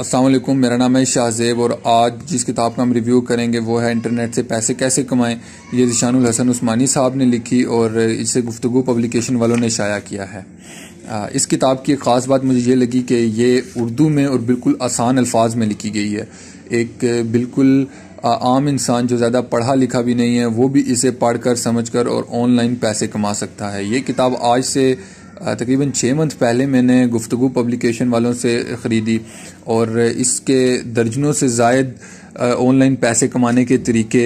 असलम मेरा नाम है शाहजेब और आज जिस किताब का हम रिव्यू करेंगे वो है इंटरनेट से पैसे कैसे कमाएं ये जिशानुल हसन उस्मानी साहब ने लिखी और इसे गुफ्तु पब्लिकेशन वालों ने शाया किया है इस किताब की एक ख़ास बात मुझे ये लगी कि ये उर्दू में और बिल्कुल आसान अल्फाज में लिखी गई है एक बिल्कुल आम इंसान जो ज़्यादा पढ़ा लिखा भी नहीं है वो भी इसे पढ़ कर समझ कर और ऑनलाइन पैसे कमा सकता है ये किताब आज से तकरीबन छः मंथ पहले मैंने गुफ्तु पब्लिकेशन वालों से ख़रीदी और इसके दर्जनों से जायद ऑनलाइन पैसे कमाने के तरीके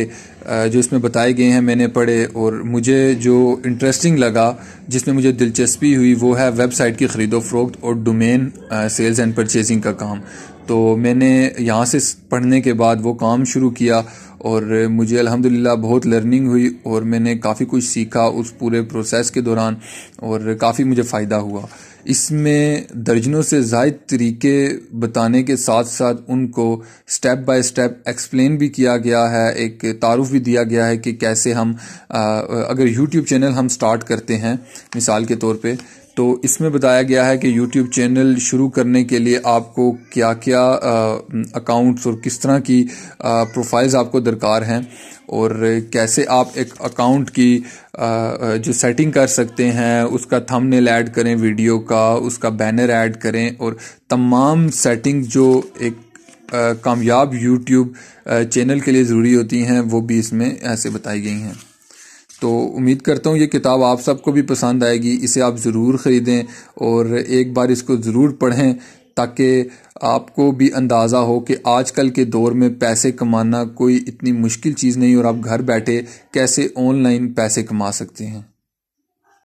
जो इसमें बताए गए हैं मैंने पढ़े और मुझे जो इंटरेस्टिंग लगा जिसमें मुझे दिलचस्पी हुई वो है वेबसाइट की ख़रीदो फरोख्त और डोमेन सेल्स एंड परचेजिंग का काम तो मैंने यहाँ से पढ़ने के बाद वो काम शुरू किया और मुझे अल्हम्दुलिल्लाह बहुत लर्निंग हुई और मैंने काफ़ी कुछ सीखा उस पूरे प्रोसेस के दौरान और काफ़ी मुझे फ़ायदा हुआ इसमें दर्जनों से जायद तरीके बताने के साथ साथ उनको स्टेप बाय स्टेप एक्सप्लेन भी किया गया है एक तारुफ भी दिया गया है कि कैसे हम अगर यूट्यूब चैनल हम स्टार्ट करते हैं मिसाल के तौर पर तो इसमें बताया गया है कि यूट्यूब चैनल शुरू करने के लिए आपको क्या क्या अकाउंट्स और किस तरह की प्रोफाइल्स आपको दरकार हैं और कैसे आप एक अकाउंट की आ, जो सेटिंग कर सकते हैं उसका थंबनेल ऐड करें वीडियो का उसका बैनर ऐड करें और तमाम सेटिंग जो एक कामयाब यूट्यूब चैनल के लिए ज़रूरी होती हैं वो भी इसमें ऐसे बताई गई हैं उम्मीद करता हूँ ये किताब आप सबको भी पसंद आएगी इसे आप ज़रूर ख़रीदें और एक बार इसको ज़रूर पढ़ें ताकि आपको भी अंदाज़ा हो कि आजकल के दौर में पैसे कमाना कोई इतनी मुश्किल चीज़ नहीं और आप घर बैठे कैसे ऑनलाइन पैसे कमा सकते हैं